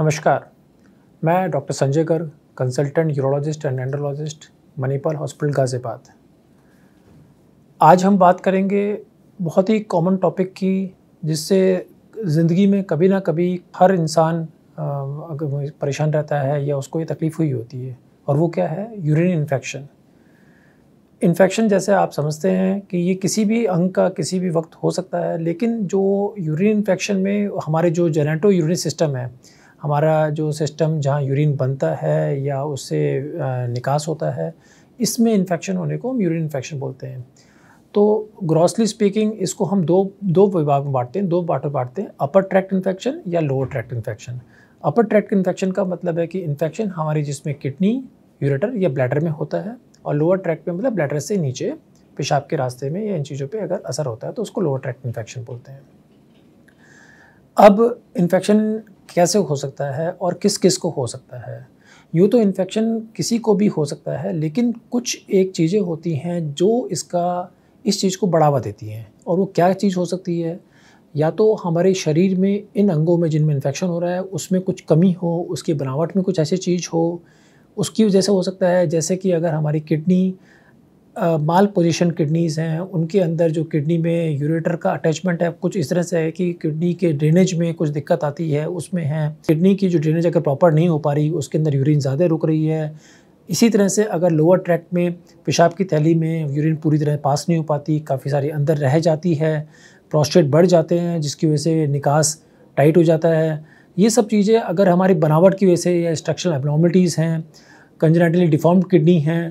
नमस्कार मैं doctor Sanjay Garg consultant urologist and andrologist Manipal hospital Ghaziabad आज हम बात करेंगे बहुत ही कॉमन टॉपिक की जिससे ज़िंदगी में कभी ना कभी हर इंसान परेशान रहता है या उसको ये तकलीफ़ हुई होती है और वो क्या है यूरिन इन्फेक्शन इन्फेक्शन जैसे आप समझते हैं कि ये किसी भी अंग का किसी भी वक्त हो सकता है लेकिन जो यूरिन इन्फेक्शन में हमारे जो जेनेटो यूरिन सिस्टम है हमारा जो सिस्टम जहाँ यूरिन बनता है या उससे निकास होता है इसमें इन्फेक्शन होने को हम यूरिन इन्फेक्शन बोलते हैं तो ग्रॉसली स्पीकिंग इसको हम दो दो विभाग में बांटते हैं दो बाटर बांटते हैं अपर ट्रैक्ट इन्फेक्शन या lower tract infection upper tract infection का मतलब है कि इन्फेक्शन हमारी जिसमें किडनी यूरेटर या ब्लैडर में होता है और लोअर ट्रैक्ट में मतलब ब्लैडर से नीचे पेशाब के रास्ते में या इन चीज़ों पर अगर असर होता है तो उसको लोअर ट्रैक्ट इन्फेक्शन बोलते हैं अब इन्फेक्शन कैसे हो सकता है और किस किस को हो सकता है यूँ तो इन्फेक्शन किसी को भी हो सकता है लेकिन कुछ एक चीज़ें होती हैं जो इसका इस चीज़ को बढ़ावा देती हैं और वो क्या चीज़ हो सकती है या तो हमारे शरीर में इन अंगों में जिनमें इन्फेक्शन हो रहा है उसमें कुछ कमी हो उसकी बनावट में कुछ ऐसी चीज़ हो उसकी वजह से हो सकता है जैसे कि अगर हमारी किडनी माल पोजिशन किडनीज़ हैं उनके अंदर जो किडनी में यूरेटर का अटैचमेंट है कुछ इस तरह से है कि किडनी के ड्रेनेज में कुछ दिक्कत आती है उसमें है किडनी की जो ड्रेनेज अगर प्रॉपर नहीं हो पा रही उसके अंदर यूरिन ज़्यादा रुक रही है इसी तरह से अगर लोअर ट्रैक में पेशाब की थैली में यूरिन पूरी तरह पास नहीं हो पाती काफ़ी सारी अंदर रह जाती है प्रोस्टेट बढ़ जाते हैं जिसकी वजह से निकास टाइट हो जाता है ये सब चीज़ें अगर हमारी बनावट की वजह से या स्ट्रक्चरल एबनॉर्मलिटीज़ हैं कंजनाइटली डिफॉर्म्ड किडनी हैं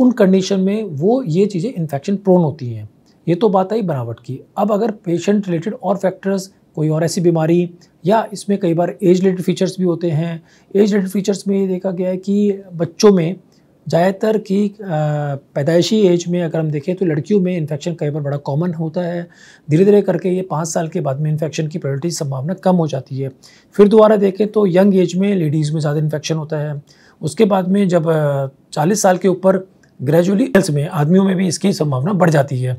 उन कंडीशन में वो ये चीज़ें इन्फेक्शन प्रोन होती हैं ये तो बात आई बनावट की अब अगर पेशेंट रिलेटेड और फैक्टर्स कोई और ऐसी बीमारी या इसमें कई बार एज रिलेटेड फीचर्स भी होते हैं एज रिलेटेड फीचर्स में ये देखा गया है कि बच्चों में ज़्यादातर की पैदाइशी एज में अगर हम देखें तो लड़कियों में इन्फेक्शन कई बार बड़ा कॉमन होता है धीरे धीरे करके ये पाँच साल के बाद में इन्फेक्शन की प्रायोरिटी संभावना कम हो जाती है फिर दोबारा देखें तो यंग एज में लेडीज़ में ज़्यादा इन्फेक्शन होता है उसके बाद में जब चालीस साल के ऊपर ग्रेजुअली गर्ल्स में आदमियों में भी इसकी संभावना बढ़ जाती है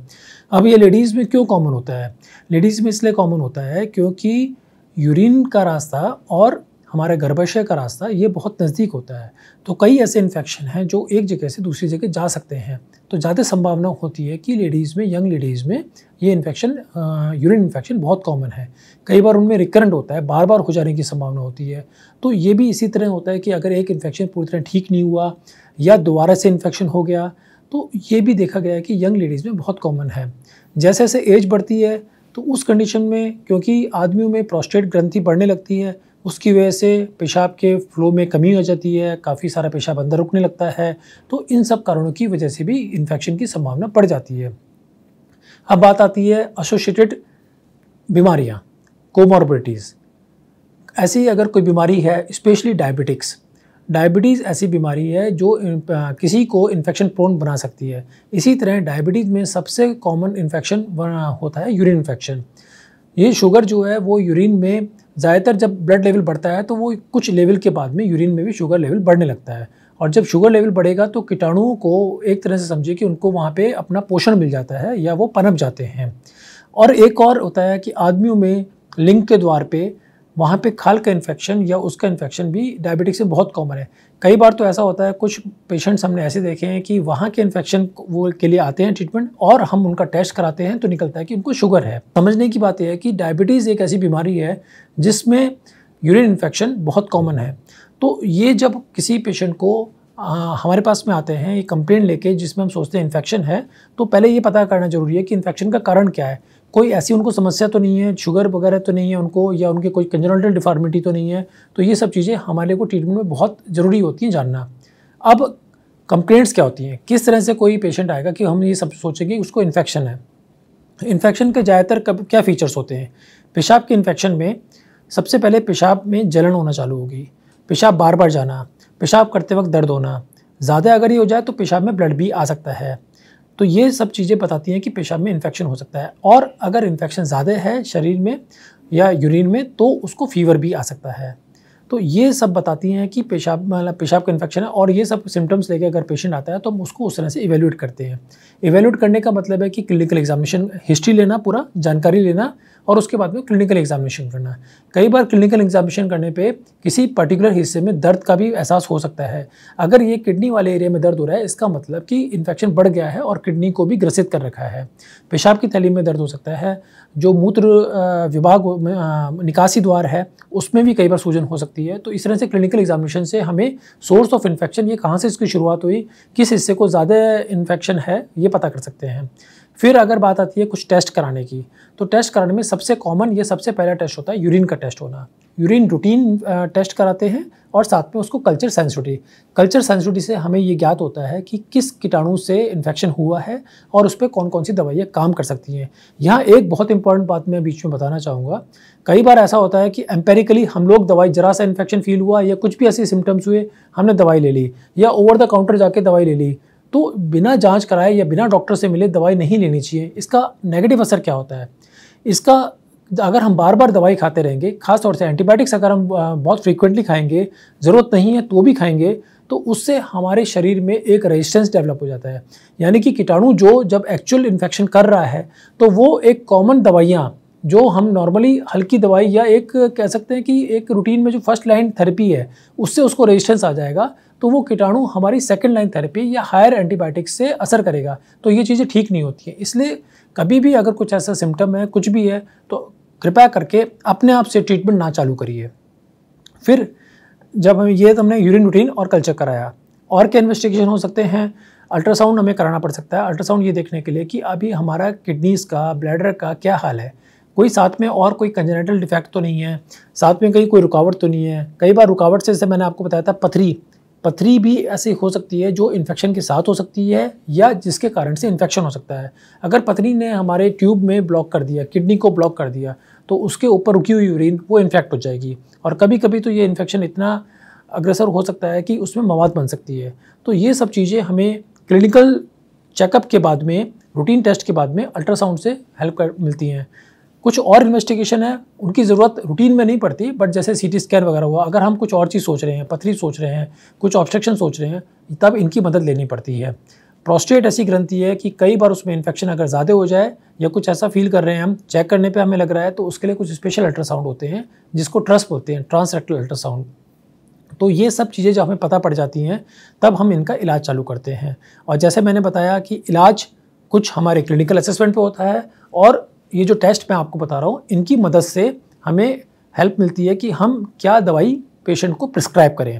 अब ये लेडीज़ में क्यों कॉमन होता है लेडीज़ में इसलिए कॉमन होता है क्योंकि यूरिन का रास्ता और हमारे गर्भाशय का रास्ता ये बहुत नज़दीक होता है तो कई ऐसे इन्फेक्शन हैं जो एक जगह से दूसरी जगह जा सकते हैं तो ज़्यादा संभावना होती है कि लेडीज़ में यंग लेडीज़ में ये इन्फेक्शन यूरिन इन्फेक्शन बहुत कॉमन है कई बार उनमें रिकरेंट होता है बार बार हो जाने की संभावना होती है तो ये भी इसी तरह होता है कि अगर एक इन्फेक्शन पूरी तरह ठीक नहीं हुआ या दोबारा से इन्फेक्शन हो गया तो ये भी देखा गया है कि यंग लेडीज़ में बहुत कॉमन है जैसे जैसे एज बढ़ती है तो उस कंडीशन में क्योंकि आदमियों में प्रोस्टेट ग्रंथि बढ़ने लगती है उसकी वजह से पेशाब के फ्लो में कमी हो जाती है काफ़ी सारा पेशाब अंदर रुकने लगता है तो इन सब कारणों की वजह से भी इन्फेक्शन की संभावना बढ़ जाती है अब बात आती है एसोशिएटेड बीमारियाँ कोमोरबिटीज़ ऐसी अगर कोई बीमारी है स्पेशली डायबिटिक्स डायबिटीज़ ऐसी बीमारी है जो किसी को इन्फेक्शन प्रोन बना सकती है इसी तरह डायबिटीज़ में सबसे कॉमन इन्फेक्शन होता है यूरिन इन्फेक्शन ये शुगर जो है वो यूरिन में ज़्यादातर जब ब्लड लेवल बढ़ता है तो वो कुछ लेवल के बाद में यूरिन में भी शुगर लेवल बढ़ने लगता है और जब शुगर लेवल बढ़ेगा तो कीटाणुओं को एक तरह से समझिए कि उनको वहाँ पे अपना पोषण मिल जाता है या वो पनप जाते हैं और एक और होता है कि आदमियों में लिंग के द्वार पे वहाँ पे खाल का इन्फेक्शन या उसका इन्फेक्शन भी डायबिटिक से बहुत कॉमन है कई बार तो ऐसा होता है कुछ पेशेंट्स हमने ऐसे देखे हैं कि वहाँ के इन्फेक्शन वो के लिए आते हैं ट्रीटमेंट और हम उनका टेस्ट कराते हैं तो निकलता है कि उनको शुगर है समझने की बात यह है कि डायबिटीज़ एक ऐसी बीमारी है जिसमें यूरिन इन्फेक्शन बहुत कॉमन है तो ये जब किसी पेशेंट को आ, हमारे पास में आते हैं ये कंप्लेन लेके जिसमें हम सोचते हैं इन्फेक्शन है तो पहले ये पता करना जरूरी है कि इन्फेक्शन का कारण क्या है कोई ऐसी उनको समस्या तो नहीं है शुगर वगैरह तो नहीं है उनको या उनके कोई कंजनटल डिफार्मिटी तो नहीं है तो ये सब चीज़ें हमारे को ट्रीटमेंट में बहुत ज़रूरी होती हैं जानना अब कंप्लेंट्स क्या होती हैं किस तरह से कोई पेशेंट आएगा कि हम ये सब सोचेंगे उसको इन्फेक्शन है इन्फेक्शन के ज़्यादातर कब क्या फ़ीचर्स होते हैं पेशाब के इन्फेक्शन में सबसे पहले पेशाब में जलन होना चालू होगी पेशाब बार बार जाना पेशाब करते वक्त दर्द होना ज़्यादा अगर ये हो जाए तो पेशाब में ब्लड भी आ सकता है तो ये सब चीज़ें बताती हैं कि पेशाब में इन्फेक्शन हो सकता है और अगर इन्फेक्शन ज़्यादा है शरीर में या यूरिन में तो उसको फीवर भी आ सकता है तो ये सब बताती हैं कि पेशाब मतलब पेशाब का इन्फेक्शन है और ये सब सिम्टम्स लेके अगर पेशेंट आता है तो हम उसको उस तरह से इवेल्यूट करते हैं इवेल्यूट करने का मतलब है कि क्लिनिकल एग्जामिनेशन हिस्ट्री लेना पूरा जानकारी लेना और उसके बाद में क्लिनिकल एग्जामिनेशन करना है कई बार क्लिनिकल एग्जामिनेशन करने पे किसी पर्टिकुलर हिस्से में दर्द का भी एहसास हो सकता है अगर ये किडनी वाले एरिया में दर्द हो रहा है इसका मतलब कि इन्फेक्शन बढ़ गया है और किडनी को भी ग्रसित कर रखा है पेशाब की थैली में दर्द हो सकता है जो मूत्र विभाग निकासी द्वार है उसमें भी कई बार सूजन हो सकती है तो इस तरह से क्लिनिकल एग्जामिनेशन से हमें सोर्स ऑफ इन्फेक्शन ये कहाँ से इसकी शुरुआत हुई किस हिस्से को ज़्यादा इन्फेक्शन है ये पता कर सकते हैं फिर अगर बात आती है कुछ टेस्ट कराने की तो टेस्ट कराने में सबसे कॉमन ये सबसे पहला टेस्ट होता है यूरिन का टेस्ट होना यूरिन रूटीन टेस्ट कराते हैं और साथ में उसको कल्चर सेंसिटिविटी कल्चर सेंसिटिविटी से हमें ये ज्ञात होता है कि किस कीटाणु से इन्फेक्शन हुआ है और उस पर कौन कौन सी दवाइयाँ काम कर सकती हैं यहाँ एक बहुत इंपॉर्टेंट बात मैं बीच में बताना चाहूँगा कई बार ऐसा होता है कि एम्पेरिकली हम लोग दवाई जरा सा इन्फेक्शन फील हुआ या कुछ भी ऐसे सिम्टम्स हुए हमने दवाई ले ली या ओवर द काउंटर जाके दवाई ले ली तो बिना जांच कराए या बिना डॉक्टर से मिले दवाई नहीं लेनी चाहिए इसका नेगेटिव असर क्या होता है इसका अगर हम बार बार दवाई खाते रहेंगे खासतौर से एंटीबायोटिक्स अगर हम बहुत फ्रिक्वेंटली खाएंगे ज़रूरत नहीं है तो भी खाएंगे तो उससे हमारे शरीर में एक रेजिस्टेंस डेवलप हो जाता है यानी कि कीटाणु जो जब एक्चुअल इन्फेक्शन कर रहा है तो वो एक कॉमन दवाइयाँ जो हम नॉर्मली हल्की दवाई या एक कह सकते हैं कि एक रूटीन में जो फर्स्ट लाइन थेरेपी है उससे उसको रेजिस्टेंस आ जाएगा तो वो कीटाणु हमारी सेकेंड लाइन थेरेपी या हायर एंटीबायोटिक्स से असर करेगा तो ये चीज़ें ठीक नहीं होती है इसलिए कभी भी अगर कुछ ऐसा सिम्टम है कुछ भी है तो कृपया करके अपने आप से ट्रीटमेंट ना चालू करिए फिर जब हम ये हमने यूरिन रूटीन और कल्चर कराया और क्या इन्वेस्टिगेशन हो सकते हैं अल्ट्रासाउंड हमें कराना पड़ सकता है अल्ट्रासाउंड ये देखने के लिए कि अभी हमारा किडनीज़ का ब्लैडर का क्या हाल है कोई साथ में और कोई कंजेनेटल डिफेक्ट तो नहीं है साथ में कहीं कोई रुकावट तो नहीं है कई बार रुकावट से जैसे मैंने आपको बताया था पथरी पथरी भी ऐसी हो सकती है जो इन्फेक्शन के साथ हो सकती है या जिसके कारण से इन्फेक्शन हो सकता है अगर पथरी ने हमारे ट्यूब में ब्लॉक कर दिया किडनी को ब्लॉक कर दिया तो उसके ऊपर रुकी हुई यूरिन वो इन्फेक्ट हो जाएगी और कभी कभी तो ये इन्फेक्शन इतना अग्रसर हो सकता है कि उसमें मवाद बन सकती है तो ये सब चीज़ें हमें क्लिनिकल चेकअप के बाद में रूटीन टेस्ट के बाद में अल्ट्रासाउंड से हेल्प कर मिलती हैं कुछ और इन्वेस्टिगेशन है उनकी ज़रूरत रूटीन में नहीं पड़ती बट जैसे सी टी स्कैन वगैरह हुआ अगर हम कुछ और चीज़ सोच रहे हैं पथरी सोच रहे हैं कुछ ऑब्स्ट्रक्शन सोच रहे हैं तब इनकी मदद लेनी पड़ती है प्रोस्टेट ऐसी ग्रंथि है कि कई बार उसमें इन्फेक्शन अगर ज़्यादा हो जाए या कुछ ऐसा फील कर रहे हैं हम चेक करने पर हमें लग रहा है तो उसके लिए कुछ स्पेशल अल्ट्रासाउंड होते हैं जिसको ट्रस्प होते हैं ट्रांसरेक्टल अल्ट्रासाउंड तो ये सब चीज़ें जब हमें पता पड़ जाती हैं तब हम इनका इलाज चालू करते हैं और जैसे मैंने बताया कि इलाज कुछ हमारे क्लिनिकल असेसमेंट पे होता है और ये जो टेस्ट मैं आपको बता रहा हूँ इनकी मदद से हमें हेल्प मिलती है कि हम क्या दवाई पेशेंट को प्रिस्क्राइब करें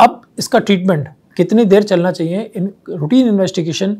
अब इसका ट्रीटमेंट कितनी देर चलना चाहिए इन रूटीन इन्वेस्टिगेशन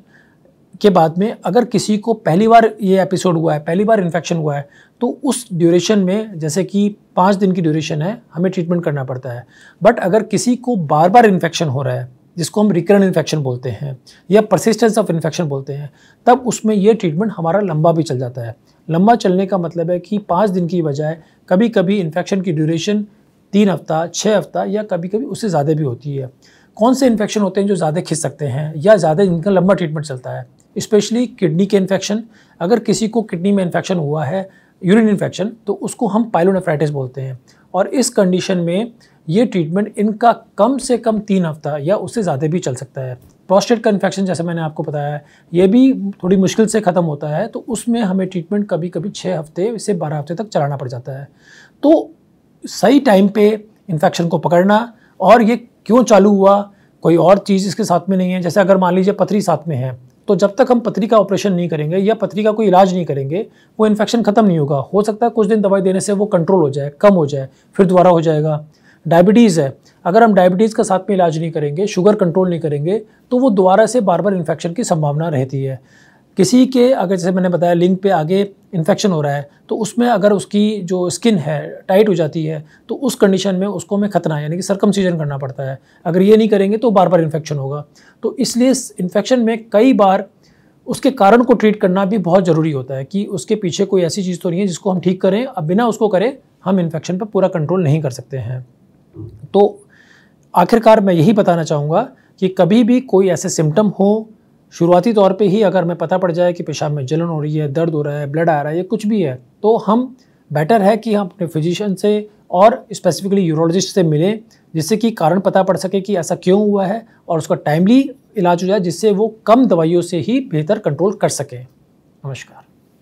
के बाद में अगर किसी को पहली बार ये एपिसोड हुआ है पहली बार इन्फेक्शन हुआ है तो उस ड्यूरेशन में जैसे कि पाँच दिन की ड्यूरेशन है हमें ट्रीटमेंट करना पड़ता है बट अगर किसी को बार बार इन्फेक्शन हो रहा है जिसको हम रिकरेंट इन्फेक्शन बोलते हैं या परसिस्टेंस ऑफ इन्फेक्शन बोलते हैं तब उसमें यह ट्रीटमेंट हमारा लंबा भी चल जाता है लंबा चलने का मतलब है कि पाँच दिन की बजाय कभी कभी इन्फेक्शन की ड्यूरेशन तीन हफ्ता छः हफ्ता या कभी कभी उससे ज़्यादा भी होती है कौन से इन्फेक्शन होते हैं जो ज़्यादा खिंच सकते हैं या ज़्यादा जिनका लंबा ट्रीटमेंट चलता है स्पेशली किडनी के इन्फेक्शन अगर किसी को किडनी में इन्फेक्शन हुआ है यूरिन इन्फेक्शन तो उसको हम पाइलोनेफ्राइटिस बोलते हैं और इस कंडीशन में ये ट्रीटमेंट इनका कम से कम तीन हफ्ता या उससे ज़्यादा भी चल सकता है प्रोस्टेट का इन्फेक्शन जैसे मैंने आपको बताया है ये भी थोड़ी मुश्किल से ख़त्म होता है तो उसमें हमें ट्रीटमेंट कभी कभी छः हफ्ते से बारह हफ्ते तक चलाना पड़ जाता है तो सही टाइम पे इन्फेक्शन को पकड़ना और ये क्यों चालू हुआ कोई और चीज़ इसके साथ में नहीं है जैसे अगर मान लीजिए पथरी साथ में है तो जब तक हम पथरी का ऑपरेशन नहीं करेंगे या पथरी का कोई इलाज नहीं करेंगे वो इन्फेक्शन ख़त्म नहीं होगा हो सकता है कुछ दिन दवाई देने से वो कंट्रोल हो जाए कम हो जाए फिर दोबारा हो जाएगा डायबिटीज़ है अगर हम डायबिटीज़ का साथ में इलाज नहीं करेंगे शुगर कंट्रोल नहीं करेंगे तो वो दोबारा से बार बार इन्फेक्शन की संभावना रहती है किसी के अगर जैसे मैंने बताया लिंग पे आगे इन्फेक्शन हो रहा है तो उसमें अगर उसकी जो स्किन है टाइट हो जाती है तो उस कंडीशन में उसको हमें खतना यानी कि सीजन करना पड़ता है अगर ये नहीं करेंगे तो बार बार इन्फेक्शन होगा तो इसलिए इन्फेक्शन में कई बार उसके कारण को ट्रीट करना भी बहुत ज़रूरी होता है कि उसके पीछे कोई ऐसी चीज़ तो नहीं है जिसको हम ठीक करें अब बिना उसको करें हम इन्फेक्शन पर पूरा कंट्रोल नहीं कर सकते हैं तो आखिरकार मैं यही बताना चाहूँगा कि कभी भी कोई ऐसे सिम्टम हो शुरुआती तौर पे ही अगर हमें पता पड़ जाए कि पेशाब में जलन हो रही है दर्द हो रहा है ब्लड आ रहा है या कुछ भी है तो हम बेटर है कि हम अपने फिजिशियन से और स्पेसिफिकली यूरोलॉजिस्ट से मिलें जिससे कि कारण पता पड़ सके कि ऐसा क्यों हुआ है और उसका टाइमली इलाज हो जाए जिससे वो कम दवाइयों से ही बेहतर कंट्रोल कर सकें नमस्कार